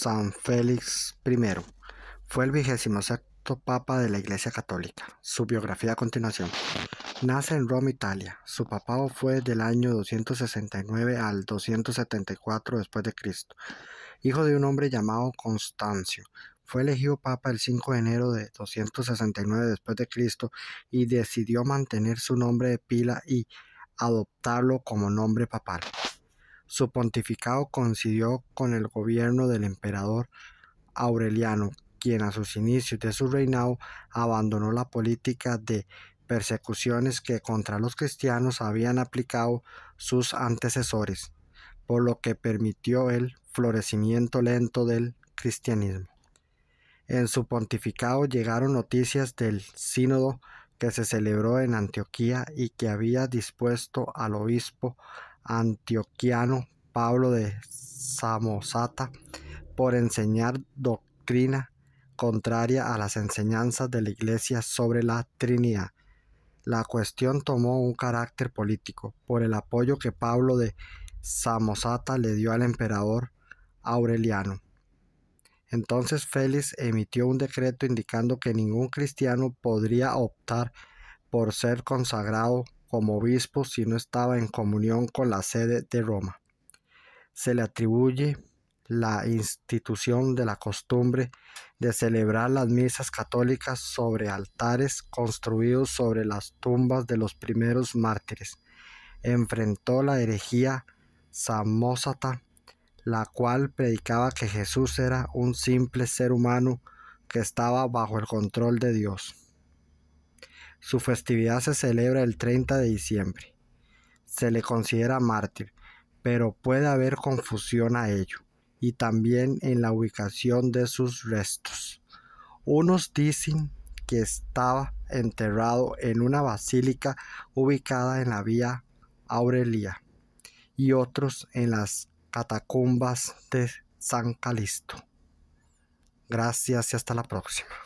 San Félix I. Fue el vigésimo sexto papa de la Iglesia Católica. Su biografía a continuación. Nace en Roma, Italia. Su papado fue del año 269 al 274 después de Cristo. Hijo de un hombre llamado Constancio. Fue elegido papa el 5 de enero de 269 después de Cristo y decidió mantener su nombre de pila y adoptarlo como nombre papal. Su pontificado coincidió con el gobierno del emperador Aureliano, quien a sus inicios de su reinado abandonó la política de persecuciones que contra los cristianos habían aplicado sus antecesores, por lo que permitió el florecimiento lento del cristianismo. En su pontificado llegaron noticias del sínodo que se celebró en Antioquía y que había dispuesto al obispo antioquiano Pablo de Samosata por enseñar doctrina contraria a las enseñanzas de la Iglesia sobre la Trinidad. La cuestión tomó un carácter político por el apoyo que Pablo de Samosata le dio al emperador Aureliano. Entonces Félix emitió un decreto indicando que ningún cristiano podría optar por ser consagrado como obispo si no estaba en comunión con la sede de Roma. Se le atribuye la institución de la costumbre de celebrar las misas católicas sobre altares construidos sobre las tumbas de los primeros mártires. Enfrentó la herejía Samósata, la cual predicaba que Jesús era un simple ser humano que estaba bajo el control de Dios. Su festividad se celebra el 30 de diciembre. Se le considera mártir, pero puede haber confusión a ello, y también en la ubicación de sus restos. Unos dicen que estaba enterrado en una basílica ubicada en la vía Aurelia y otros en las catacumbas de San Calisto. Gracias y hasta la próxima.